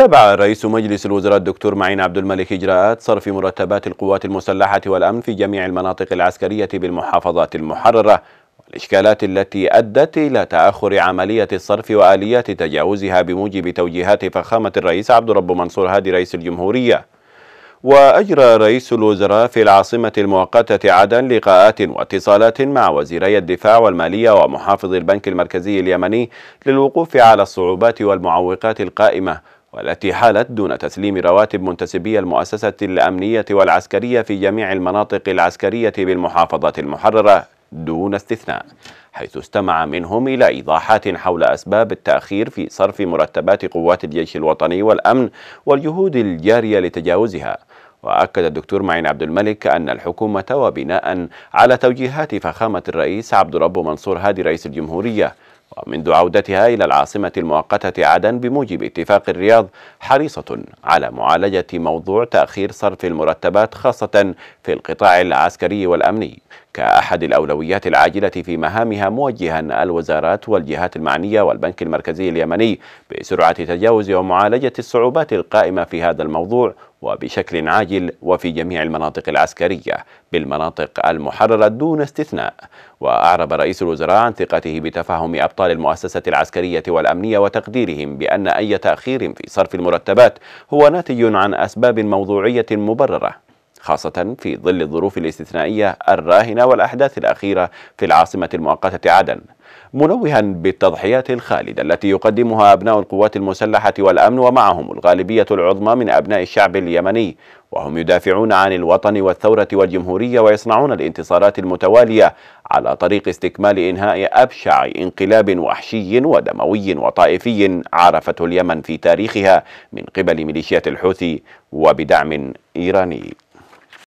تابع رئيس مجلس الوزراء الدكتور معين عبد الملك إجراءات صرف مرتبات القوات المسلحة والأمن في جميع المناطق العسكرية بالمحافظات المحررة والإشكالات التي أدت إلى تأخر عملية الصرف وآليات تجاوزها بموجب توجيهات فخامة الرئيس عبد رب منصور هادي رئيس الجمهورية وأجرى رئيس الوزراء في العاصمة المؤقتة عدن لقاءات واتصالات مع وزيري الدفاع والمالية ومحافظ البنك المركزي اليمني للوقوف على الصعوبات والمعوقات القائمة والتي حالت دون تسليم رواتب منتسبي المؤسسة الأمنية والعسكرية في جميع المناطق العسكرية بالمحافظات المحررة دون استثناء حيث استمع منهم إلى إيضاحات حول أسباب التأخير في صرف مرتبات قوات الجيش الوطني والأمن والجهود الجارية لتجاوزها وأكد الدكتور معين عبد الملك أن الحكومة وبناء على توجيهات فخامة الرئيس عبد الرب منصور هادي رئيس الجمهورية ومنذ عودتها إلى العاصمة المؤقتة عدن بموجب اتفاق الرياض حريصة على معالجة موضوع تأخير صرف المرتبات خاصة في القطاع العسكري والأمني كأحد الأولويات العاجلة في مهامها موجها الوزارات والجهات المعنية والبنك المركزي اليمني بسرعة تجاوز ومعالجة الصعوبات القائمة في هذا الموضوع وبشكل عاجل وفي جميع المناطق العسكرية بالمناطق المحررة دون استثناء وأعرب رئيس الوزراء عن ثقته بتفهم أبطال المؤسسة العسكرية والأمنية وتقديرهم بأن أي تأخير في صرف المرتبات هو ناتج عن أسباب موضوعية مبررة خاصة في ظل الظروف الاستثنائية الراهنة والأحداث الأخيرة في العاصمة المؤقتة عدن منوها بالتضحيات الخالدة التي يقدمها أبناء القوات المسلحة والأمن ومعهم الغالبية العظمى من أبناء الشعب اليمني وهم يدافعون عن الوطن والثورة والجمهورية ويصنعون الانتصارات المتوالية على طريق استكمال إنهاء أبشع انقلاب وحشي ودموي وطائفي عرفته اليمن في تاريخها من قبل ميليشيات الحوثي وبدعم إيراني